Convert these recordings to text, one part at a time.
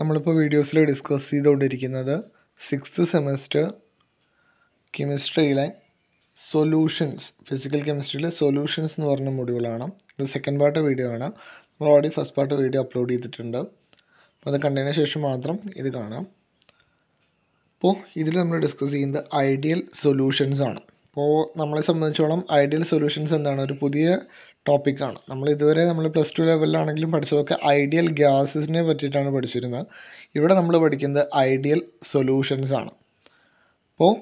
നമ്മളിപ്പോൾ വീഡിയോസിൽ ഡിസ്കസ് ചെയ്തുകൊണ്ടിരിക്കുന്നത് സിക്സ്ത് സെമസ്റ്റർ കെമിസ്ട്രിയിലെ സൊല്യൂഷൻസ് ഫിസിക്കൽ കെമിസ്ട്രിയിലെ സൊല്യൂഷൻസ് എന്ന് പറഞ്ഞ മൊഡ്യൂളാണ് ഇത് സെക്കൻഡ് പാർട്ട് വീഡിയോ ആണ് നമ്മൾ already first part video upload ചെയ്തിട്ടുണ്ട് അപ്പോൾ അത് കണ്ടതിന് ശേഷം മാത്രം ഇത് കാണാം അപ്പോൾ ഇതിൽ നമ്മൾ ഡിസ്കസ് ചെയ്യുന്നത് ഐഡിയൽ സൊല്യൂഷൻസ് ആണ് അപ്പോൾ നമ്മളെ സംബന്ധിച്ചോളം ഐഡിയൽ സൊല്യൂഷൻസ് എന്താണ് ഒരു പുതിയ ടോപ്പിക്കാണ് നമ്മൾ ഇതുവരെ നമ്മൾ പ്ലസ് ടു ലെവലിലാണെങ്കിലും പഠിച്ചതൊക്കെ ഐഡിയൽ ഗ്യാസസിനെ പറ്റിയിട്ടാണ് പഠിച്ചിരുന്നത് ഇവിടെ നമ്മൾ പഠിക്കുന്നത് ഐഡിയൽ സൊല്യൂഷൻസ് ആണ് അപ്പോൾ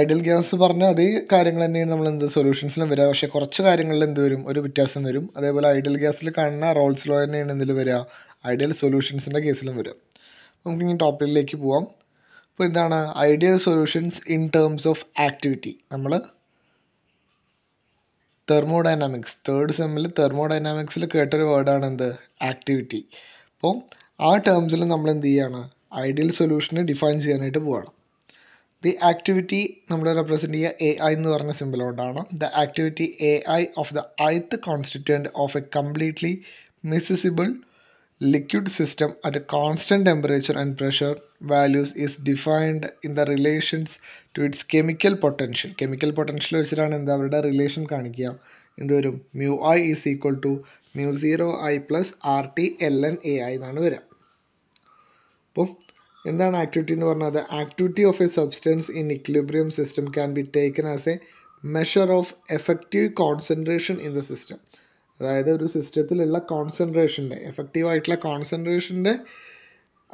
ഐഡിയൽ ഗ്യാസ് പറഞ്ഞ അതേ കാര്യങ്ങൾ തന്നെയാണ് നമ്മൾ എന്ത് സൊല്യൂഷൻസിലും വരിക പക്ഷേ കുറച്ച് കാര്യങ്ങളിൽ എന്ത് വരും ഒരു വ്യത്യാസം വരും അതേപോലെ ഐഡിയൽ ഗ്യാസിൽ കാണുന്ന റോൾസ് ലോ തന്നെയാണ് എന്തിൽ വരിക ഐഡിയൽ സൊല്യൂഷൻസിൻ്റെ കേസിലും വരും നമുക്ക് ഇനി ടോപ്പിക്കിലേക്ക് പോവാം അപ്പോൾ എന്താണ് ideal solutions in terms of activity നമ്മൾ തെർമോഡൈനാമിക്സ് തേർഡ് സെമ്മിൽ തെർമോഡൈനാമിക്സിൽ കേട്ടൊരു വേർഡാണ് എന്ത് ആക്ടിവിറ്റി അപ്പോൾ ആ ടേംസിൽ നമ്മൾ എന്ത് ചെയ്യുകയാണ് ഐഡിയൽ സൊല്യൂഷനെ ഡിഫൈൻ ചെയ്യാനായിട്ട് പോവുകയാണ് ദി ആക്ടിവിറ്റി നമ്മൾ റെപ്രസെൻ്റ് ചെയ്യുക എ ഐ എന്ന് പറഞ്ഞ സിമ്പിൾ കൊണ്ടാണ് the activity a i of the ith constituent of a completely miscible liquid system at a constant temperature and pressure values is defined in the relations to its chemical potential. Chemical potential വെച്ചിട്ടാണ് എന്താ അവരുടെ relation കാണിക്കുക എന്ത് വരും mu i is equal to mu zero i plus R T l n a i എന്നാണ് വരിക അപ്പോൾ എന്താണ് ആക്ടിവിറ്റി എന്ന് പറഞ്ഞത് activity of a substance in equilibrium system can be taken as a measure of effective concentration in the system അതായത് ഒരു സിസ്റ്റത്തിലുള്ള കോൺസെൻട്രേഷൻ്റെ എഫക്റ്റീവായിട്ടുള്ള കോൺസെൻട്രേഷൻ്റെ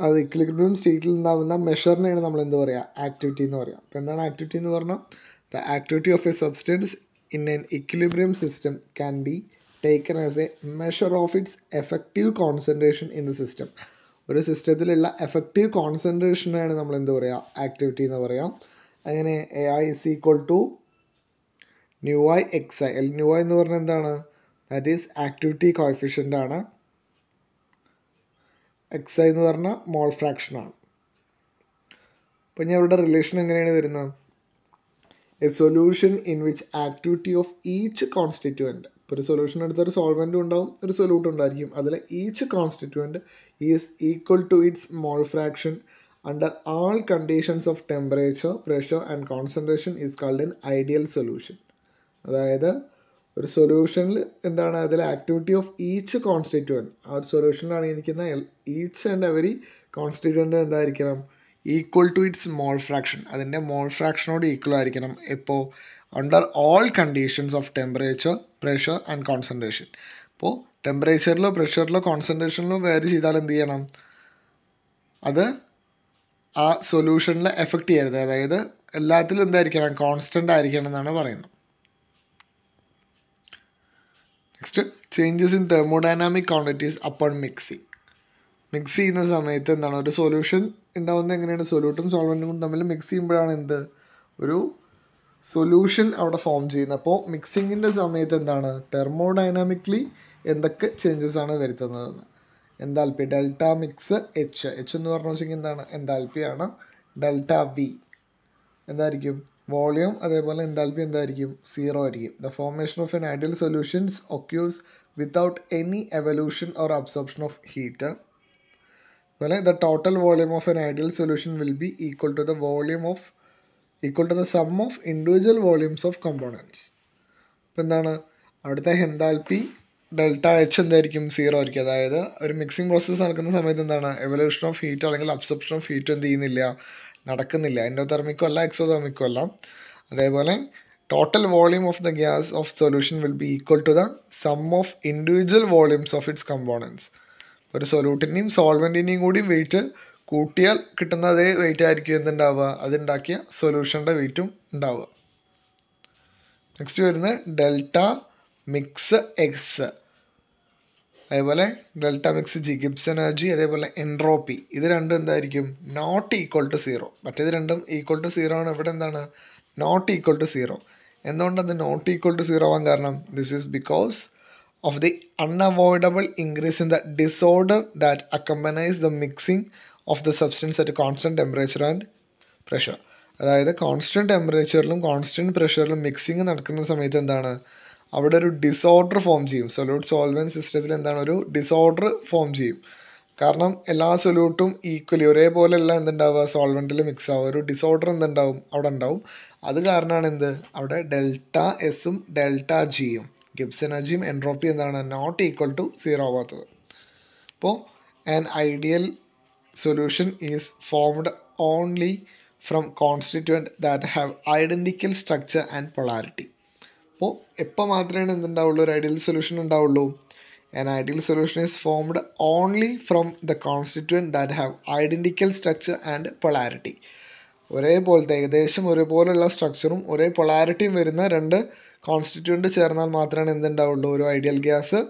അത് equilibrium സ്റ്റേറ്റിൽ ഉണ്ടാകുന്ന മെഷറിനെയാണ് നമ്മൾ എന്ത് പറയുക ആക്ടിവിറ്റി എന്ന് പറയുക അപ്പോൾ എന്താണ് ആക്ടിവിറ്റി എന്ന് പറഞ്ഞാൽ the activity of a substance in an equilibrium system can be taken as a measure of its effective concentration in the system ഒരു സിസ്റ്റത്തിലുള്ള എഫക്റ്റീവ് കോൺസെൻട്രേഷനാണ് നമ്മൾ എന്ത് പറയുക ആക്ടിവിറ്റി എന്ന് പറയാം അങ്ങനെ a i is equal to nu i x i അല്ലെങ്കിൽ nu i എന്ന് പറഞ്ഞാൽ എന്താണ് ദാറ്റ് ഈസ് ആക്ടിവിറ്റി കോയിഫിഷ്യൻ്റ് ആണ് എക്സ് ഐ എന്ന് പറഞ്ഞാൽ മോൾ ഫ്രാക്ഷനാണ് അപ്പോൾ ഇനി അവരുടെ റിലേഷൻ എങ്ങനെയാണ് വരുന്നത് a solution in which activity of each constituent ഇപ്പോൾ ഒരു സൊല്യൂഷൻ എടുത്ത ഒരു സോൾവെൻറ്റും ഉണ്ടാവും ഒരു സൊല്യൂട്ടും ഉണ്ടായിരിക്കും അതിൽ each constituent is equal to its mole fraction under all conditions of temperature pressure and concentration is called an ideal solution അതായത് ഒരു സൊല്യൂഷനിൽ എന്താണ് അതിൽ ആക്ടിവിറ്റി ഓഫ് ഈച്ച് കോൺസ്റ്റിറ്റ്യൂവൻറ്റ് ആ ഒരു സൊല്യൂഷനിൽ ഇരിക്കുന്ന ഈച്ച് ആൻഡ് എവരി കോൺസ്റ്റിറ്റ്യൂവൻറ്റ് എന്തായിരിക്കണം equal to its mole fraction അതിൻ്റെ മോൾ ഫ്രാക്ഷനോട് ഈക്വൽ ആയിരിക്കണം ഇപ്പോൾ under all conditions of temperature pressure and concentration അപ്പോൾ ടെമ്പറേച്ചറിലോ പ്രഷറിലോ കോൺസെൻട്രേഷനിലോ വേരി ചെയ്താൽ എന്ത് ചെയ്യണം അത് ആ സൊല്യൂഷനിൽ എഫക്റ്റ് ചെയ്യരുത് അതായത് എല്ലാത്തിലും എന്തായിരിക്കണം കോൺസ്റ്റൻ്റ് ആയിരിക്കണം എന്നാണ് പറയുന്നത് next changes in thermodynamic quantities upon mixing mix ചെയ്യുന്ന സമയത്ത് എന്താണ് ഒരു സൊല്യൂഷൻ ഉണ്ടാവുന്നത് എങ്ങനെയാണ് സൊല്യൂട്ടും സോൾവൻറ്റും തമ്മിൽ മിക്സ് ചെയ്യുമ്പോഴാണ് എന്ത് ഒരു സൊല്യൂഷൻ അവിടെ ഫോം ചെയ്യുന്നത് അപ്പോൾ മിക്സിങ്ങിൻ്റെ സമയത്ത് എന്താണ് തെർമോഡൈനാമിക്കലി എന്തൊക്കെ ചേഞ്ചസ് ആണ് വരുത്തുന്നത് p delta mix H H എന്ന് പറഞ്ഞു വെച്ചെങ്കിൽ എന്താണ് ആണ് ഡെൽറ്റ വി എന്തായിരിക്കും വോളിയം അതേപോലെ എൻതാൽപ്പി എന്തായിരിക്കും സീറോ ആയിരിക്കും the formation of an ideal solutions occurs without any evolution or absorption of heat അതുപോലെ the total volume of an ideal solution will be equal to the volume of equal to the sum of individual volumes of components അപ്പോൾ എന്താണ് അവിടുത്തെ enthalpy delta H എന്തായിരിക്കും zero ആയിരിക്കും അതായത് ഒരു mixing process നടക്കുന്ന സമയത്ത് എന്താണ് എവല്യൂഷൻ ഓഫ് ഹീറ്റ് അല്ലെങ്കിൽ അബ്സോർപ്ഷൻ ഓഫ് ഹീറ്റ് എന്ത് ചെയ്യുന്നില്ല നടക്കുന്നില്ല എൻഡോതെർമിക്കോ അല്ല എക്സോതെർമിക്കോ അല്ല അതേപോലെ total volume of the gas of solution will be equal to the sum of individual volumes of its components ഒരു സൊല്യൂട്ടിൻ്റെയും സോൾവെൻറ്റിൻ്റെയും കൂടി വെയിറ്റ് കൂട്ടിയാൽ കിട്ടുന്ന അതേ വെയിറ്റ് ആയിരിക്കും എന്തുണ്ടാവുക അതുണ്ടാക്കിയ സൊല്യൂഷൻ്റെ വെയിറ്റും ഉണ്ടാവുക നെക്സ്റ്റ് വരുന്നത് ഡെൽറ്റ മിക്സ് എക്സ് അതേപോലെ delta mix G Gibbs energy അതേപോലെ എൻട്രോപ്പി ഇത് രണ്ടും എന്തായിരിക്കും നോട്ട് ഈക്വൾ ടു സീറോ മറ്റേത് രണ്ടും ഈക്വൾ ടു സീറോ ആണ് ഇവിടെ എന്താണ് നോട്ട് ഈക്വൾ ടു സീറോ എന്തുകൊണ്ട് അത് നോട്ട് ഈക്വൾ ടു സീറോ ആവാൻ കാരണം this is because of the unavoidable increase in the disorder that accompanies the mixing of the substance at constant temperature and pressure അതായത് constant ടെമ്പറേച്ചറിലും constant പ്രഷറിലും mixing നടക്കുന്ന സമയത്ത് എന്താണ് അവിടെ ഒരു ഡിസോർഡർ ഫോം ചെയ്യും സൊല്യൂട്ട് സോൾവെൻറ്റ് സിസ്റ്റത്തിൽ എന്താണ് ഒരു ഡിസോർഡർ ഫോം ചെയ്യും കാരണം എല്ലാ സൊല്യൂട്ടും ഈക്വലി ഒരേപോലെയല്ല എന്തുണ്ടാവുക സോൾവെൻറ്റിൽ മിക്സ് ആവുക ഒരു ഡിസോർഡർ എന്തുണ്ടാവും അവിടെ ഉണ്ടാവും അത് കാരണമാണ് എന്ത് അവിടെ ഡെൽറ്റ എസും ഡെൽറ്റ ജിയും ഗിബ്സ് എനർജിയും എൻട്രോപ്പി എന്താണ് നോട്ട് ഈക്വൽ ടു സീറോ ആവാത്തത് അപ്പോൾ an ideal solution is formed only from constituent that have identical structure and polarity അപ്പോൾ എപ്പോൾ മാത്രമേ എന്തുണ്ടാവുള്ളൂ ഒരു ഐഡിയൽ സൊല്യൂഷൻ ഉണ്ടാവുള്ളൂ an ideal solution is formed only from the constituent that have identical structure and polarity ഒരേപോലത്തെ ഏകദേശം ഒരേപോലെയുള്ള സ്ട്രക്ചറും ഒരേ പൊളാരിറ്റിയും വരുന്ന രണ്ട് കോൺസ്റ്റിറ്റ്യൂൻ്റ് ചേർന്നാൽ മാത്രമാണ് എന്തുണ്ടാവുള്ളൂ ഒരു ideal gas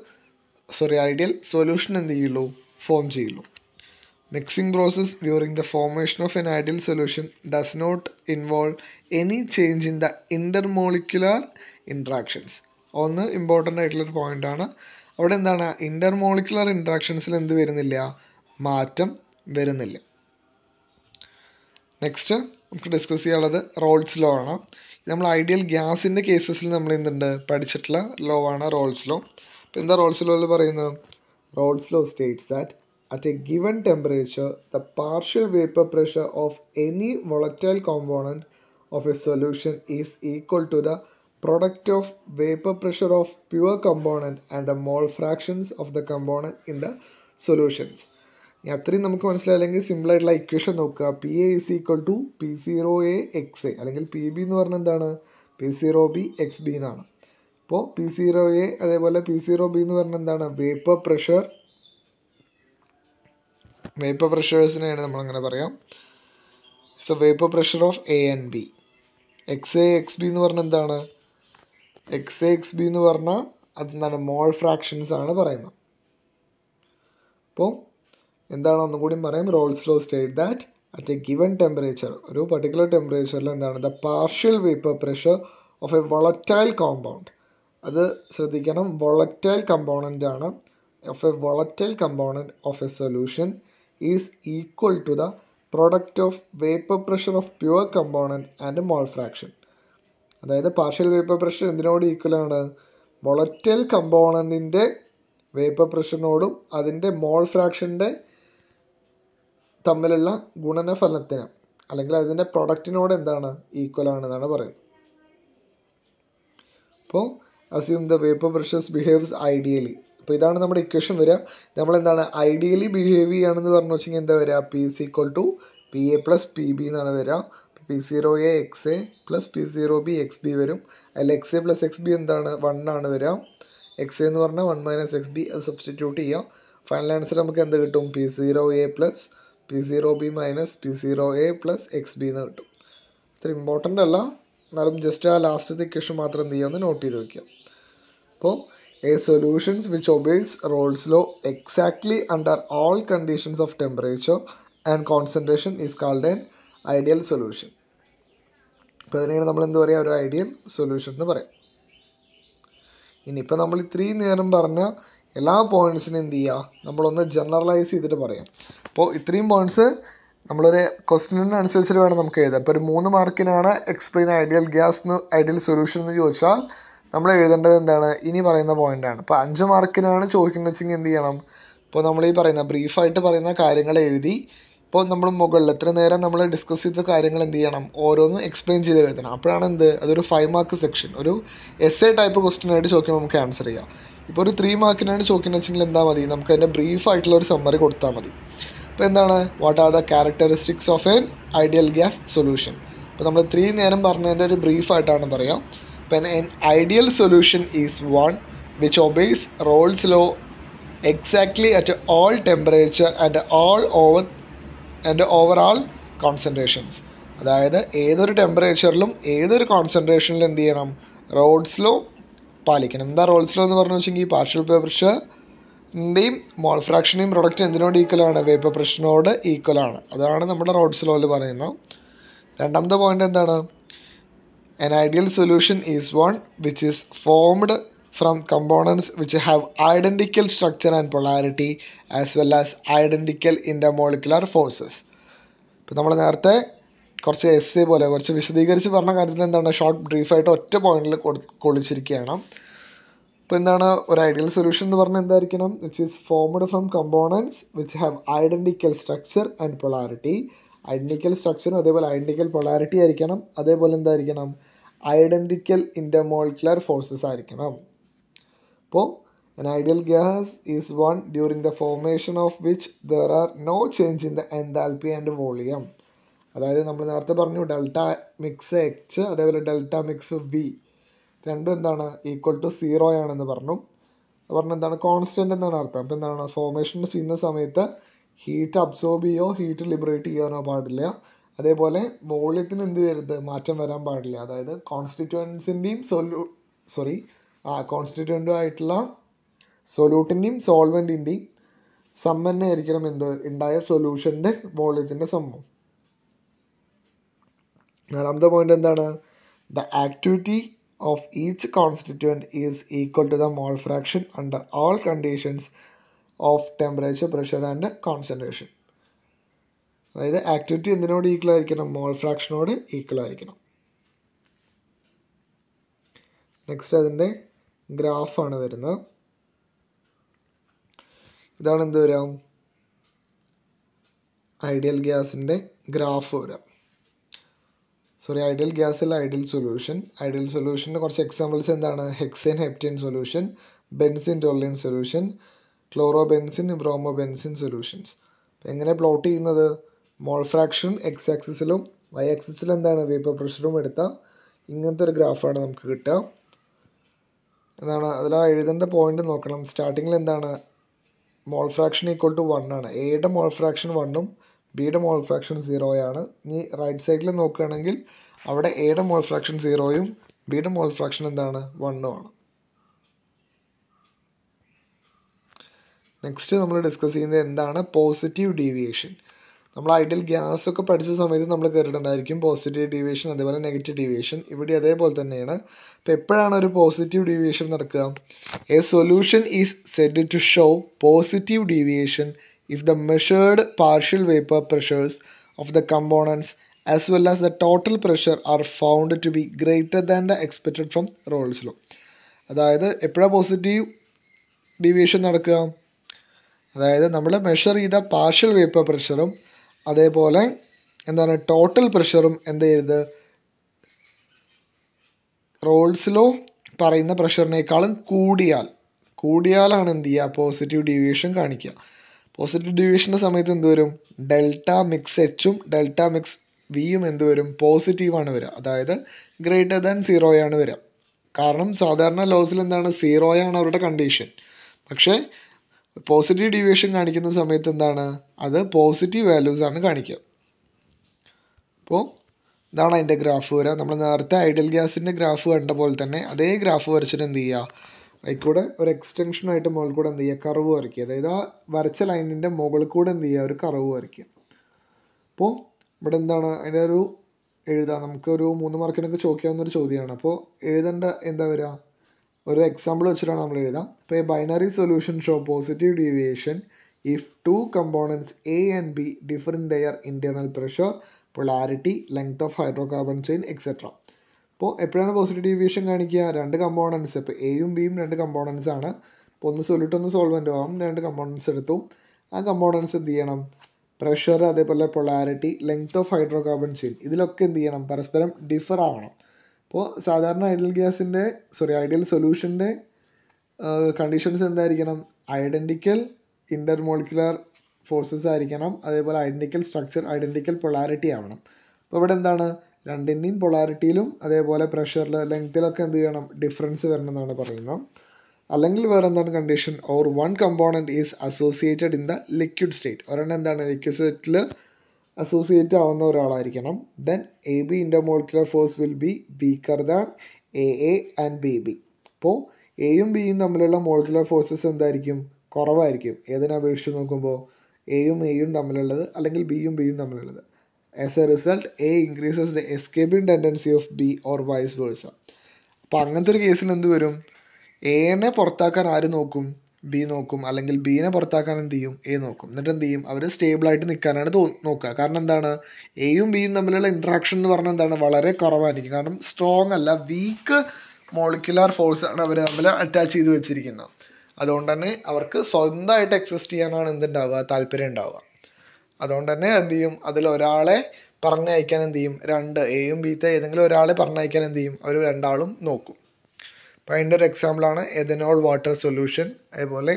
sorry ideal solution എന്ത് ചെയ്യുള്ളൂ ഫോം ചെയ്യുള്ളൂ mixing process during the formation of an ideal solution does not involve any change in the intermolecular interactions ഒന്ന് ഇമ്പോർട്ടൻ്റ് ആയിട്ടുള്ളൊരു പോയിൻ്റ് ആണ് അവിടെ എന്താണ് ഇൻ്റർമോളിക്കുലർ ഇൻട്രാക്ഷൻസിൽ എന്ത് വരുന്നില്ല മാറ്റം വരുന്നില്ല നെക്സ്റ്റ് നമുക്ക് ഡിസ്കസ് ചെയ്യാനുള്ളത് റോൾസ് ലോ ആണ് നമ്മൾ ഐഡിയൽ ഗ്യാസിൻ്റെ കേസസിൽ നമ്മൾ എന്തുണ്ട് പഠിച്ചിട്ടുള്ള ലോ ആണ് റോൾസ് ലോ അപ്പോൾ എന്താ റോൾസ് ലോയിൽ പറയുന്നത് Raoult's law states that at a given temperature the partial vapour pressure of any volatile component of a solution is equal to the product of vapor pressure of pure component and the mole fractions of the component in the solutions അത്രയും നമുക്ക് മനസ്സിലായില്ലെങ്കിൽ സിമ്പിളായിട്ടുള്ള equation നോക്കുക p a is equal to p zero a x a അല്ലെങ്കിൽ p b എന്ന് പറഞ്ഞാൽ എന്താണ് p zero b x b എന്നാണ് ഇപ്പോൾ പി സീറോ എ അതേപോലെ പി സീറോ ബി എന്ന് പറഞ്ഞാൽ എന്താണ് വേപ്പർ പ്രഷർ വേപ്പർ പ്രഷേഴ്സിനെയാണ് നമ്മളങ്ങനെ പറയാം it's a vapour pressure of a and b x a x b എന്ന് പറഞ്ഞാൽ എന്താണ് എക്സ് എ എക്സ് ബി എന്ന് പറഞ്ഞാൽ എന്താണ് മോൾ ഫ്രാക്ഷൻസ് ആണ് പറയുന്നത് അപ്പോൾ എന്താണ് ഒന്നും കൂടി പറയും Raoult's law state that at a given temperature ഒരു പർട്ടിക്കുലർ ടെമ്പറേച്ചറിൽ എന്താണ് the partial vapour pressure of a volatile compound അത് ശ്രദ്ധിക്കണം വളറ്റൈൽ കമ്പോണൻ്റ് ആണ് of a volatile component of a solution is equal to the product of vapour pressure of pure component and mole fraction അതായത് partial vapour pressure എന്തിനോട് ഈക്വലാണ് മൊളറ്റൽ കമ്പോണൻറ്റിൻ്റെ vapour പ്രഷറിനോടും അതിൻ്റെ മോൾ ഫ്രാക്ഷൻ്റെ തമ്മിലുള്ള ഗുണനഫലത്തിന് അല്ലെങ്കിൽ അതിൻ്റെ പ്രൊഡക്റ്റിനോട് എന്താണ് ഈക്വൽ ആണെന്നാണ് പറയുന്നത് അപ്പോൾ assume the vapour pressures behaves ideally അപ്പോൾ ഇതാണ് നമ്മുടെ ഇക്വേഷൻ വരിക നമ്മളെന്താണ് ഐഡിയലി ബിഹേവ് ചെയ്യുകയാണെന്ന് പറഞ്ഞു വെച്ചെങ്കിൽ എന്താ വരിക p c equal to p a plus p b എന്നാണ് വരിക p zero a x a plus p zero b x b വരും അതിൽ x a plus x b എന്താണ് വൺ ആണ് വരാം എക്സ് എന്ന് പറഞ്ഞാൽ വൺ മൈനസ് എക്സ് ബി അത് സബ്സ്റ്റിറ്റ്യൂട്ട് ചെയ്യാം ഫൈനൽ ആൻസർ നമുക്ക് എന്ത് കിട്ടും p zero a plus p zero b minus p zero a plus x b എന്ന് കിട്ടും അത്ര ഇമ്പോർട്ടൻ്റ് അല്ല എന്നാലും ജസ്റ്റ് ആ ലാസ്റ്റത്തെ ഇക്വേഷൻ മാത്രം എന്ത് ചെയ്യാമെന്ന് നോട്ട് ചെയ്ത് വയ്ക്കാം അപ്പോൾ a solutions which obeys Raoult's law exactly under all conditions of temperature and concentration is called and ideal solution അപ്പോൾ അതിനാണ് നമ്മൾ എന്ത് പറയുക ഒരു ഐഡിയൽ സൊല്യൂഷൻ എന്ന് പറയാം ഇനിയിപ്പോൾ നമ്മൾ ഇത്രയും നേരം പറഞ്ഞ എല്ലാ പോയിൻറ്റ്സിനും എന്ത് ചെയ്യുക നമ്മളൊന്ന് ജനറലൈസ് ചെയ്തിട്ട് പറയാം അപ്പോൾ ഇത്രയും പോയിൻറ്റ്സ് നമ്മളൊരു ക്വസ്റ്റിനനുസരിച്ചിട്ട് വേണം നമുക്ക് എഴുതാം ഇപ്പോൾ ഒരു മൂന്ന് മാർക്കിനാണ് എക്സ്പ്ലെയിൻ ഐഡിയൽ ഗ്യാസ് എന്ന് ഐഡിയൽ സൊല്യൂഷൻ എന്ന് ചോദിച്ചാൽ നമ്മൾ എഴുതേണ്ടത് എന്താണ് ഇനി പറയുന്ന പോയിൻ്റാണ് ഇപ്പോൾ അഞ്ച് മാർക്കിനാണ് ചോദിക്കുന്നത് വെച്ചെങ്കിൽ എന്ത് ചെയ്യണം ഇപ്പോൾ നമ്മൾ ഈ പറയുന്ന ബ്രീഫായിട്ട് പറയുന്ന കാര്യങ്ങൾ എഴുതി ഇപ്പോൾ നമ്മൾ മുകളിൽ എത്ര നേരം നമ്മൾ ഡിസ്കസ് ചെയ്ത കാര്യങ്ങൾ എന്ത് ചെയ്യണം ഓരോന്നും എക്സ്പ്ലെയിൻ ചെയ്ത് വരുത്തണം അപ്പോഴാണ് എന്ത് അതൊരു ഫൈവ് മാർക്ക് സെക്ഷൻ ഒരു എസ് എ ടൈപ്പ് ക്വസ്റ്റ്യൻ ആയിട്ട് ചോദിക്കുമ്പോൾ നമുക്ക് ആൻസർ ചെയ്യാം ഇപ്പോൾ ഒരു ത്രീ മാർക്കിനാണ് ചോദിക്കുന്നത് വെച്ചെങ്കിൽ എന്താ മതി നമുക്ക് അതിൻ്റെ ബ്രീഫ് ആയിട്ടുള്ള ഒരു സമ്മറി കൊടുത്താൽ മതി അപ്പോൾ എന്താണ് what are the characteristics of an ideal gas solution അപ്പോൾ നമ്മൾ ത്രീ നേരം പറഞ്ഞതിൻ്റെ ഒരു ബ്രീഫായിട്ടാണ് പറയാം അപ്പം an ideal solution is one which obeys Raoult's law exactly at all temperature and all over and overall concentrations അതായത് ഏതൊരു ടെമ്പറേച്ചറിലും ഏതൊരു കോൺസെൻട്രേഷനിലും എന്ത് ചെയ്യണം റോഡ്സിലോ പാലിക്കണം എന്താ റോഡ്സ് എന്ന് പറഞ്ഞു വെച്ചെങ്കിൽ പാർഷ്യൽ പേപ്പർഷർ ൻ്റെയും മോൾ ഫ്രാക്ഷൻ്റെയും പ്രൊഡക്റ്റ് എന്തിനോട് ഈക്വലാണ് വേപ്പർ പ്രഷറിനോട് ഈക്വലാണ് അതാണ് നമ്മുടെ റോഡ്സ് ലോയിൽ പറയുന്നത് രണ്ടാമത്തെ പോയിൻ്റ് എന്താണ് an ideal solution is one which is formed from components which have identical structure and polarity as well as identical intermolecular forces. ഇപ്പോൾ നമ്മൾ നേരത്തെ കുറച്ച് എസ് എ പോലെ കുറച്ച് വിശദീകരിച്ച് പറഞ്ഞ കാര്യത്തിൽ എന്താണ് ഷോർട്ട് ബ്രീഫായിട്ട് ഒറ്റ പോയിന്റിൽ കൊള്ളിച്ചിരിക്കുകയാണ് അപ്പോൾ എന്താണ് ഒരു ഐഡിയൽ സൊല്യൂഷൻ എന്ന് പറഞ്ഞാൽ എന്തായിരിക്കണം which is formed from components which have identical structure and polarity identical സ്ട്രക്ചറും അതേപോലെ ഐഡൻറ്റിക്കൽ പൊളാരിറ്റി ആയിരിക്കണം അതേപോലെ എന്തായിരിക്കണം ഐഡൻറ്റിക്കൽ ഇൻ്റർമോളിക്കുലർ ഫോഴ്സസ് ആയിരിക്കണം അപ്പോൾ an ideal gas is one during the formation of which there are no change in the enthalpy and volume അതായത് നമ്മൾ നേരത്തെ പറഞ്ഞു ഡെൽറ്റ മിക്സ് എച്ച് അതേപോലെ ഡെൽറ്റ മിക്സ് വി രണ്ടും എന്താണ് ഈക്വൽ ടു സീറോ ആണെന്ന് പറഞ്ഞു പറഞ്ഞ എന്താണ് കോൺസ്റ്റൻ്റ് എന്നാണ് അർത്ഥം അപ്പോൾ എന്താണ് ഫോർമേഷൻ ചെയ്യുന്ന സമയത്ത് ഹീറ്റ് അബ്സോർബ് ചെയ്യോ ഹീറ്റ് ലിബറേറ്റ് ചെയ്യാനോ പാടില്ല അതേപോലെ വോളിയത്തിന് എന്ത് വരുത് മാറ്റം വരാൻ പാടില്ല അതായത് കോൺസ്റ്റിറ്റുവൻസിൻ്റെയും സൊല്യൂ സോറി ആ ആയിട്ടുള്ള സൊല്യൂട്ടിൻ്റെയും സോൾവെൻറ്റിൻ്റെയും സമ്മന്നയായിരിക്കണം എന്ത് ഉണ്ടായ സൊല്യൂഷൻ്റെ വോളിയത്തിൻ്റെ സംഭവം നാലാമത്തെ പോയിന്റ് എന്താണ് the activity of each constituent is equal to the mole fraction under all conditions of temperature pressure and concentration അതായത് ആക്ടിവിറ്റി എന്തിനോട് ഈക്വൽ ആയിരിക്കണം മോൾ ഫ്രാക്ഷനോട് ഈക്വൽ ആയിരിക്കണം നെക്സ്റ്റ് അതിൻ്റെ ഗ്രാഫാണ് വരുന്നത് ഇതാണ് എന്ത് വരാം ഐഡിയൽ ഗ്യാസിൻ്റെ ഗ്രാഫ് വരാം സോറി ഐഡിയൽ അല്ല ഐഡിയൽ സൊല്യൂഷൻ ഐഡിയൽ സൊല്യൂഷൻ്റെ കുറച്ച് എക്സാമ്പിൾസ് എന്താണ് hexane heptane solution benzene toluene solution chlorobenzene bromobenzene solutions എങ്ങനെ പ്ലോട്ട് ചെയ്യുന്നത് മോൾ ഫ്രാക്ഷൻ എക്സ് ആക്സിസിലും വൈ ആക്സിസിലും എന്താണ് വേപ്പർ പ്രഷറും എടുത്താൽ ഇങ്ങനത്തെ ഒരു ഗ്രാഫാണ് നമുക്ക് കിട്ടുക എന്താണ് അതിൽ ആ എഴുതേണ്ട പോയിന്റ് നോക്കണം സ്റ്റാർട്ടിങ്ങിൽ എന്താണ് mole fraction equal to one ആണ് എയുടെ മോൾ ഫ്രാക്ഷൻ വണ്ണും ബിയുടെ മോൾ ഫ്രാക്ഷൻ സീറോയാണ് ഇനി റൈറ്റ് സൈഡിൽ നോക്കുകയാണെങ്കിൽ അവിടെ എയുടെ മോൾ ഫ്രാക്ഷൻ സീറോയും ബിയുടെ മോൾ ഫ്രാക്ഷൻ എന്താണ് ആണ് നെക്സ്റ്റ് നമ്മൾ ഡിസ്കസ് ചെയ്യുന്നത് എന്താണ് പോസിറ്റീവ് ഡീവിയേഷൻ നമ്മൾ ഐഡിയൽ ഗ്യാസ് ഒക്കെ പഠിച്ച സമയത്ത് നമ്മൾ കയറിയിട്ടുണ്ടായിരിക്കും പോസിറ്റീവ് ഡീവിയേഷൻ അതേപോലെ നെഗറ്റീവ് ഡീവിയേഷൻ ഇവിടെ അതേപോലെ തന്നെയാണ് അപ്പോൾ എപ്പോഴാണ് ഒരു പോസിറ്റീവ് ഡീവിയേഷൻ നടക്കുക a solution is said to show positive deviation if the measured partial vapour pressures of the components as well as the total pressure are found to be greater than the expected from Raoult's law അതായത് എപ്പോഴാണ് positive deviation നടക്കുക അതായത് നമ്മൾ measure ചെയ്ത partial vapour പ്രഷറും അതേപോലെ എന്താണ് total പ്രഷറും എന്ത് ചെയ്യരുത് റോൾസിലോ പറയുന്ന പ്രഷറിനേക്കാളും കൂടിയാൽ കൂടിയാലാണ് എന്ത് ചെയ്യുക പോസിറ്റീവ് ഡീവിയേഷൻ കാണിക്കുക പോസിറ്റീവ് ഡിവിയേഷൻ്റെ സമയത്ത് എന്ത് വരും ഡെൽറ്റ മിക്സ് എച്ചും ഡെൽറ്റ മിക്സ് വിയും എന്ത് വരും പോസിറ്റീവാണ് വരിക അതായത് ഗ്രേറ്റർ ദാൻ സീറോയാണ് വരിക കാരണം സാധാരണ ലോസിൽ എന്താണ് സീറോയാണ് അവരുടെ കണ്ടീഷൻ പക്ഷേ പോസിറ്റീവ് ഡീവിയേഷൻ കാണിക്കുന്ന സമയത്ത് എന്താണ് അത് പോസിറ്റീവ് വാല്യൂസ് ആണ് കാണിക്കുക അപ്പോൾ ഇതാണ് അതിൻ്റെ ഗ്രാഫ് വരിക നമ്മൾ നേരത്തെ ഐഡിയൽ ഗ്യാസിൻ്റെ ഗ്രാഫ് കണ്ട പോലെ തന്നെ അതേ ഗ്രാഫ് വരച്ചിട്ട് എന്ത് ചെയ്യുക അതിൽക്കൂടെ ഒരു എക്സ്റ്റൻഷനായിട്ട് മുകളിൽ കൂടെ എന്ത് ചെയ്യുക കറവ് വരയ്ക്കുക അതായത് ആ വരച്ച ലൈനിൻ്റെ മുകളിൽ കൂടെ എന്ത് ചെയ്യുക ഒരു കറവ് വരയ്ക്കുക അപ്പോൾ ഇവിടെ എന്താണ് അതിൻ്റെ ഒരു എഴുതാം നമുക്കൊരു മൂന്ന് മാർക്കിനൊക്കെ ചോദിക്കാവുന്ന ഒരു ചോദ്യമാണ് അപ്പോൾ എഴുതേണ്ട എന്താ വരിക ഒരു എക്സാമ്പിൾ വെച്ചിട്ടാണ് നമ്മൾ എഴുതാം ഇപ്പോൾ binary solution show positive deviation if two components A and B different their internal pressure polarity length of hydrocarbon chain etcetera അപ്പോൾ എപ്പോഴാണ് പോസിറ്റീവ് ഡീവിയേഷൻ കാണിക്കുക രണ്ട് കമ്പോണൻസ് ഇപ്പോൾ എയും ബിയും രണ്ട് കമ്പോണൻസ് ആണ് ഇപ്പോൾ ഒന്ന് സൊല്യൂട്ട് ഒന്ന് സോൾവെൻ്റ് ആവാം രണ്ട് കമ്പോണൻസ് എടുത്തു ആ കമ്പോണൻസ് എന്ത് ചെയ്യണം പ്രഷർ അതേപോലെ polarity length of hydrocarbon chain ഇതിലൊക്കെ എന്ത് ചെയ്യണം പരസ്പരം ഡിഫർ ആവണം അപ്പോൾ സാധാരണ ഐഡിയൽ ഗ്യാസിൻ്റെ സോറി ഐഡിയൽ സൊല്യൂഷൻ്റെ കണ്ടീഷൻസ് എന്തായിരിക്കണം ഐഡൻറ്റിക്കൽ ഇൻ്റർമോളിക്കുലർ ഫോഴ്സസ് ആയിരിക്കണം അതേപോലെ ഐഡൻറ്റിക്കൽ സ്ട്രക്ചർ ഐഡൻറ്റിക്കൽ പൊളാരിറ്റി ആവണം അപ്പോൾ ഇവിടെ എന്താണ് രണ്ടിൻ്റെയും പൊളാരിറ്റിയിലും അതേപോലെ പ്രഷറിൽ ലെങ്ത്തിലൊക്കെ എന്ത് ചെയ്യണം ഡിഫറൻസ് വരണമെന്നാണ് എന്നാണ് പറയുന്നത് അല്ലെങ്കിൽ വേറെ എന്താണ് condition or one component is associated in the liquid state ഒരെണ്ണം എന്താണ് ലിക്വിഡ് സ്റ്റേറ്റിൽ അസോസിയേറ്റ് ആവുന്ന ഒരാളായിരിക്കണം then A B intermolecular force will be weaker than A A and B B അപ്പോൾ എയും ബിയും തമ്മിലുള്ള മോളിക്കുലർ ഫോഴ്സസ് എന്തായിരിക്കും കുറവായിരിക്കും ഏതിനപേക്ഷിച്ച് നോക്കുമ്പോൾ എയും എയും തമ്മിലുള്ളത് അല്ലെങ്കിൽ ബിയും ബിയും തമ്മിലുള്ളത് as a result A increases the escaping tendency of B or vice versa അപ്പോൾ അങ്ങനത്തെ ഒരു കേസിൽ എന്ത് വരും എന്നെ പുറത്താക്കാൻ ആര് നോക്കും ബി നോക്കും അല്ലെങ്കിൽ ബീനെ പുറത്താക്കാൻ എന്ത് ചെയ്യും എ നോക്കും എന്നിട്ട് എന്ത് ചെയ്യും അവർ സ്റ്റേബിളായിട്ട് നിൽക്കാനാണ് തോ നോക്കുക കാരണം എന്താണ് എയും ബിയും തമ്മിലുള്ള ഇൻട്രാക്ഷൻ എന്ന് പറഞ്ഞാൽ എന്താണ് വളരെ കുറവായിരിക്കും കാരണം സ്ട്രോങ് അല്ല വീക്ക് മോളിക്കുലാർ ഫോഴ്സാണ് അവർ തമ്മിൽ അറ്റാച്ച് ചെയ്ത് വെച്ചിരിക്കുന്നത് അതുകൊണ്ട് തന്നെ അവർക്ക് സ്വന്തമായിട്ട് എക്സിസ്റ്റ് ചെയ്യാനാണ് എന്തുണ്ടാവുക താല്പര്യം ഉണ്ടാവുക അതുകൊണ്ട് തന്നെ എന്ത് ചെയ്യും ഒരാളെ പറഞ്ഞയക്കാൻ എന്ത് ചെയ്യും രണ്ട് എയും ബിത്തെ ഏതെങ്കിലും ഒരാളെ പറഞ്ഞയക്കാൻ എന്ത് ചെയ്യും അവർ രണ്ടാളും നോക്കും അപ്പോൾ അതിൻ്റെ ഒരു എക്സാമ്പിളാണ് എഥനോൾ വാട്ടർ സൊല്യൂഷൻ അതുപോലെ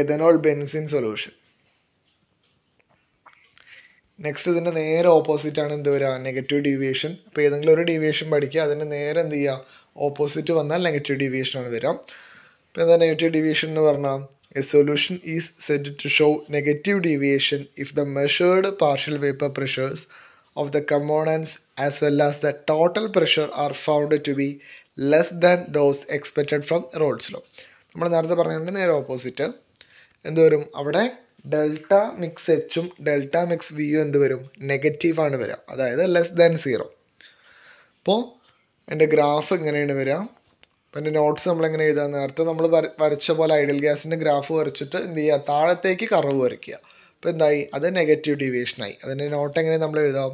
എഥനോൾ ബെൻസിൻ സൊല്യൂഷൻ നെക്സ്റ്റ് ഇതിൻ്റെ നേരെ ആണ് എന്ത് വരിക നെഗറ്റീവ് ഡീവിയേഷൻ അപ്പോൾ ഏതെങ്കിലും ഒരു ഡീവിയേഷൻ പഠിക്കുക അതിൻ്റെ നേരെ എന്ത് ചെയ്യുക ഓപ്പോസിറ്റ് വന്നാൽ നെഗറ്റീവ് ഡീവിയേഷൻ ആണ് വരിക അപ്പോൾ എന്താ നെഗറ്റീവ് ഡീവിയേഷൻ എന്ന് പറഞ്ഞാൽ a solution is set to show negative deviation if the measured partial vapour pressures of the components as well as the total pressure are found to be less than those expected from Raoult's law നമ്മൾ നേരത്തെ പറഞ്ഞിട്ടുണ്ട് നേരെ opposite എന്ത് വരും അവിടെ delta mix എച്ചും delta mix വിയും എന്ത് വരും നെഗറ്റീവ് ആണ് വരിക അതായത് ലെസ് ദാൻ സീറോ അപ്പോൾ എൻ്റെ ഗ്രാഫ് ഇങ്ങനെയാണ് വരിക അപ്പോൾ എൻ്റെ നോട്ട്സ് നമ്മൾ എങ്ങനെ എഴുതാൻ നേരത്തെ നമ്മൾ വരച്ച പോലെ ഐഡിയൽ ഗ്യാസിൻ്റെ ഗ്രാഫ് വരച്ചിട്ട് എന്ത് ചെയ്യുക താഴത്തേക്ക് കറവ് വരയ്ക്കുക അപ്പോൾ എന്തായി അത് നെഗറ്റീവ് ഡീവിയേഷനായി അതിൻ്റെ നോട്ട് എങ്ങനെ നമ്മൾ എഴുതാം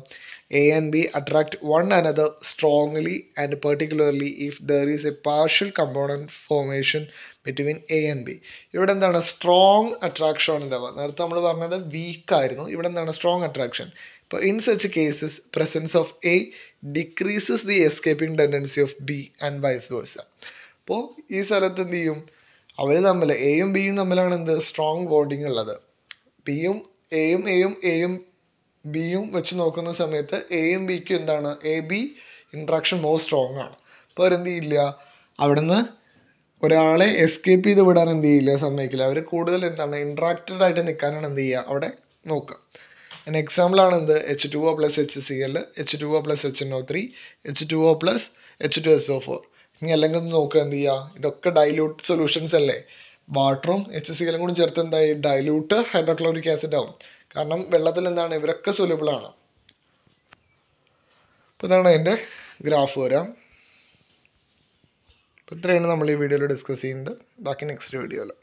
A and B attract one another strongly and particularly if there is a partial component formation between A and B ഇവിടെ എന്താണ് സ്ട്രോങ് അട്രാക്ഷൻ ഉണ്ടാവുക നേരത്തെ നമ്മൾ പറഞ്ഞത് വീക്ക് ആയിരുന്നു ഇവിടെ എന്താണ് സ്ട്രോങ് അട്രാക്ഷൻ ഇപ്പോൾ in such cases presence of A decreases the escaping tendency of B and vice versa അപ്പോൾ ഈ സ്ഥലത്ത് എന്ത് ചെയ്യും അവർ തമ്മിൽ എയും ബിയും തമ്മിലാണ് എന്ത് സ്ട്രോങ് ബോണ്ടിങ് ഉള്ളത് ബിയും എയും എയും എയും ബിയും വെച്ച് നോക്കുന്ന സമയത്ത് എയും ബിക്കും എന്താണ് A B interaction more strong ആണ് അപ്പോൾ അവരെന്ത് ചെയ്യില്ല അവിടുന്ന് ഒരാളെ എസ്കേപ്പ് ചെയ്ത് വിടാൻ എന്ത് ചെയ്യില്ല സമ്മതിക്കില്ല അവർ കൂടുതൽ എന്താണ് ഇൻട്രാക്റ്റഡ് ആയിട്ട് നിൽക്കാനാണ് എന്ത് ചെയ്യുക അവിടെ നോക്കുക എൻ്റെ ആണ് എന്ത് H two O plus H C L H two O plus H N O three H two O plus H two S O four ഇനി അല്ലെങ്കിൽ നോക്കുക എന്ത് ചെയ്യുക ഇതൊക്കെ ഡൈല്യൂട്ട് സൊല്യൂഷൻസ് അല്ലേ വാട്ടറും എച്ച് സി എല്ലും കൂടി ചേർത്ത് എന്തായി ഡൈല്യൂട്ട് ഹൈഡ്രോക്ലോറിക് ആസിഡ് ആവും കാരണം വെള്ളത്തിൽ എന്താണ് ഇവരൊക്കെ ആണ് അപ്പോൾ ഇതാണ് അതിൻ്റെ ഗ്രാഫ് വരാം അപ്പോൾ ഇത്രയാണ് നമ്മൾ ഈ വീഡിയോയിൽ ഡിസ്കസ് ചെയ്യുന്നത് ബാക്കി നെക്സ്റ്റ് വീഡിയോയിൽ